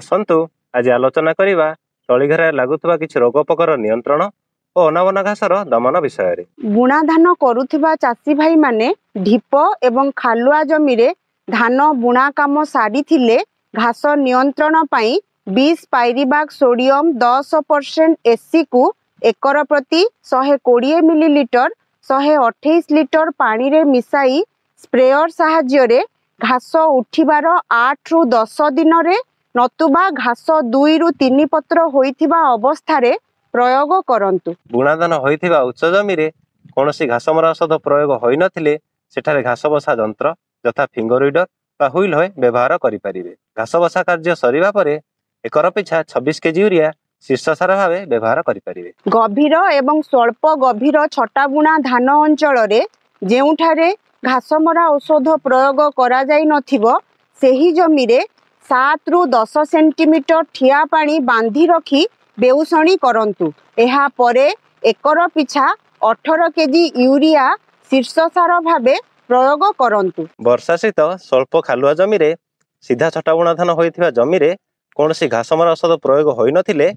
ଆସନ୍ତୁ ଆଜି ଆଲୋଚନା କରିବା ତଳିଘରେ ଲାଗୁଥିବା କିଛି ରୋଗପୋକର ନିୟନ୍ତ୍ରଣ ଓ ଅନାବନା ଘାସର ଦମନ ବିଷୟରେ ବୁଣାଧାନ କରୁଥିବା ଚାଷୀ ଭାଇମାନେ ଢିପ ଏବଂ ଖାଲୁଆ ଜମିରେ ଧାନ ବୁଣା କାମ ସାରିଥିଲେ ଘାସ ନିୟନ୍ତ୍ରଣ ପାଇଁ ବିସ୍ ପାଇରିବାଗ ସୋଡିୟମ ଦଶ ପରସେଣ୍ଟ ଏସିକୁ ଏକର ପ୍ରତି ଶହେ କୋଡ଼ିଏ ମିଲିଲିଟର ଶହେ ଅଠେଇଶ ଲିଟର ପାଣିରେ ମିଶାଇ ସ୍ପ୍ରେୟର ସାହାଯ୍ୟରେ ଘାସ ଉଠିବାର ଆଠରୁ ଦଶ ଦିନରେ ନତୁବା ଘାସ ଦୁଇରୁ ତିନି ପତ୍ର ହୋଇଥିବା ଅବସ୍ଥାରେ ପ୍ରୟୋଗ କରନ୍ତୁ ବୁଣାଦାନ ହୋଇଥିବା ଉଚ୍ଚ ଜମିରେ କୌଣସି ଘାସ ମରା ଔଷଧ ପ୍ରୟୋଗ ହୋଇନଥିଲେ ସେଠାରେ ଘାସ ବସା ଯନ୍ତ୍ର ଯଥା ଫିଙ୍ଗରୁଇଡର ବା ହୁଇଲ ହୋଇ ବ୍ୟବହାର କରିପାରିବେ ଘାସ ବସା କାର୍ଯ୍ୟ ସରିବା ପରେ ଏକର ପିଛା ଛବିଶ କେଜି ୟୁରିଆ ଶୀର୍ଷସାର ଭାବେ ବ୍ୟବହାର କରିପାରିବେ ଗଭୀର ଏବଂ ସ୍ୱଳ୍ପ ଗଭୀର ଛଟା ବୁଣା ଧାନ ଅଞ୍ଚଳରେ ଯେଉଁଠାରେ ଘାସ ମରା ଔଷଧ ପ୍ରୟୋଗ କରାଯାଇନଥିବ ସେହି ଜମିରେ ସାତରୁ ଦଶ ସେଣ୍ଟିମିଟର ଠିଆ ପାଣି ବାନ୍ଧି ରଖି ବେଉଷଣି କରନ୍ତୁ ଏହାପରେ ଏକର ପିଛା ଅଠର କେଜି ୟୁରିଆ ଶୀର୍ଷ ସାର ଭାବେ ପ୍ରୟୋଗ କରନ୍ତୁ ବର୍ଷା ସହିତ ସ୍ୱଳ୍ପ ଖାଲୁଆ ଜମିରେ ସିଧା ଛଟା ବୁଣାଧାନ ହୋଇଥିବା ଜମିରେ କୌଣସି ଘାସମର ଔଷଧ ପ୍ରୟୋଗ ହୋଇନଥିଲେ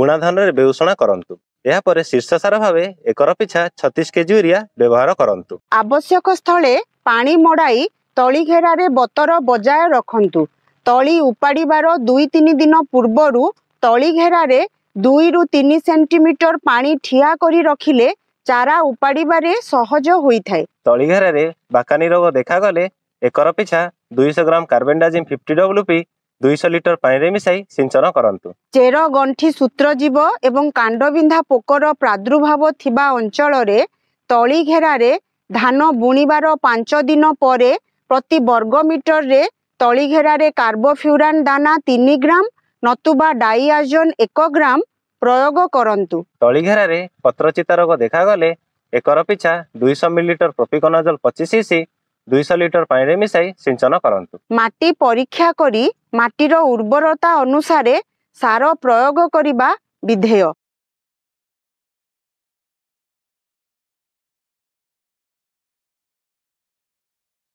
ବୁଣାଧାନରେ ବେଉଷଣା କରନ୍ତୁ ଏହାପରେ ଶୀର୍ଷ ସାର ଭାବେ ଏକର ପିଛା ଛତିଶ କେଜି ୟୁରିଆ ବ୍ୟବହାର କରନ୍ତୁ ଆବଶ୍ୟକ ସ୍ଥଳେ ପାଣି ମଡ଼ାଇ ତଳି ଘେରାରେ ବତର ବଜାୟ ରଖନ୍ତୁ ତଳି ଉପାଡ଼ିବାର ଦୁଇ ତିନି ଦିନ ପୂର୍ବରୁ ତଳି ଘେରାରେ ଦୁଇରୁ ତିନି ସେଣ୍ଟିମିଟର ପାଣି ଠିଆ କରି ରଖିଲେ ଚାରା ଉପାଡ଼ିବାରେ ସହଜ ହୋଇଥାଏ ତଳି ଘେରାରେ ବାକାନି ରୋଗ ଦେଖାଗଲେ ଏକର ପିଛା ଦୁଇଶହ gram carbendazim fifty W P ଦୁଇଶହ ଲିଟର ପାଣିରେ ମିଶାଇ ସିଞ୍ଚନ କରନ୍ତୁ ଚେର ଗଣ୍ଠି ସୂତ୍ରଜୀବ ଏବଂ କାଣ୍ଡବିନ୍ଧା ପୋକର ପ୍ରାଦୁର୍ଭାବ ଥିବା ଅଞ୍ଚଳରେ ତଳି ଘେରାରେ ଧାନ ବୁଣିବାର ପାଞ୍ଚ ଦିନ ପରେ ପ୍ରତି ବର୍ଗ ମିଟରରେ তলিঘেৰাৰে কাৰ্বফিউৰান দানা তিনি গ্ৰাম নতুবা ডাইআজন এক গ্ৰাম প্ৰয়োগ কৰন্তু তলিঘেৰাৰে পত্ৰচিতা ৰোগ দেখা গলে একৰ পিছা দুইশ মিলিলিটৰ প্ৰপিকনাজল পঁচিছ ইচি দুইশ লিটৰ পানীৰে মিছাই সিঞ্চন কৰন্তু মাটি পৰীক্ষা কৰি মাটিৰ উৰ্বৰতা অনুসাৰে সাৰ প্ৰয়োগ কৰিব বিধেয়